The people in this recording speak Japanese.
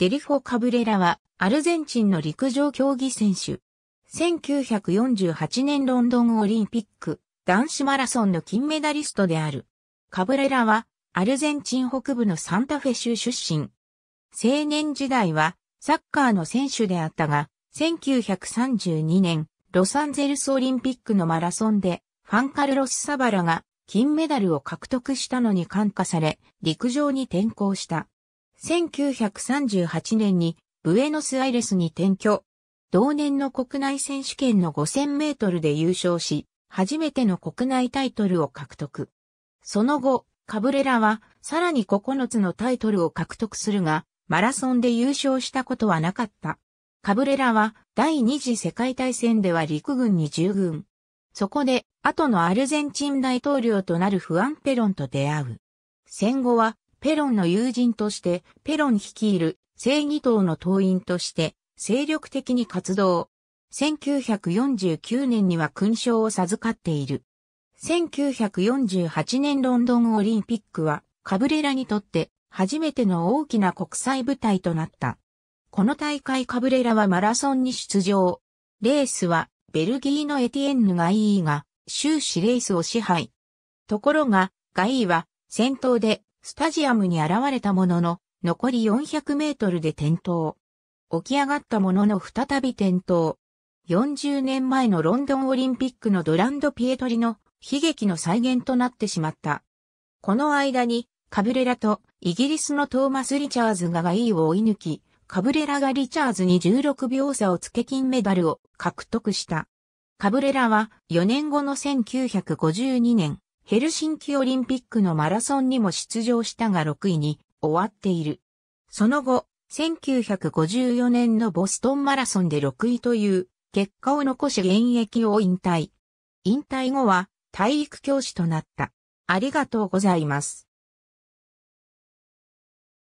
デリフォ・カブレラは、アルゼンチンの陸上競技選手。1948年ロンドンオリンピック、男子マラソンの金メダリストである。カブレラは、アルゼンチン北部のサンタフェ州出身。青年時代は、サッカーの選手であったが、1932年、ロサンゼルスオリンピックのマラソンで、ファンカルロス・サバラが金メダルを獲得したのに感化され、陸上に転向した。1938年にブエノスアイレスに転居。同年の国内選手権の5000メートルで優勝し、初めての国内タイトルを獲得。その後、カブレラはさらに9つのタイトルを獲得するが、マラソンで優勝したことはなかった。カブレラは第二次世界大戦では陸軍に従軍。そこで、後のアルゼンチン大統領となるフアン・ペロンと出会う。戦後はペロンの友人として、ペロン率いる正義党の党員として、精力的に活動。1949年には勲章を授かっている。1948年ロンドンオリンピックは、カブレラにとって初めての大きな国際舞台となった。この大会カブレラはマラソンに出場。レースはベルギーのエティエンヌ・ガイイが終始レースを支配。ところが、ガイは戦闘でスタジアムに現れたものの、残り400メートルで転倒。起き上がったものの再び転倒。40年前のロンドンオリンピックのドランド・ピエトリの悲劇の再現となってしまった。この間に、カブレラとイギリスのトーマス・リチャーズがガイいを追い抜き、カブレラがリチャーズに16秒差をつけ金メダルを獲得した。カブレラは4年後の1952年、ヘルシンキオリンピックのマラソンにも出場したが6位に終わっている。その後、1954年のボストンマラソンで6位という結果を残し現役を引退。引退後は体育教師となった。ありがとうございます。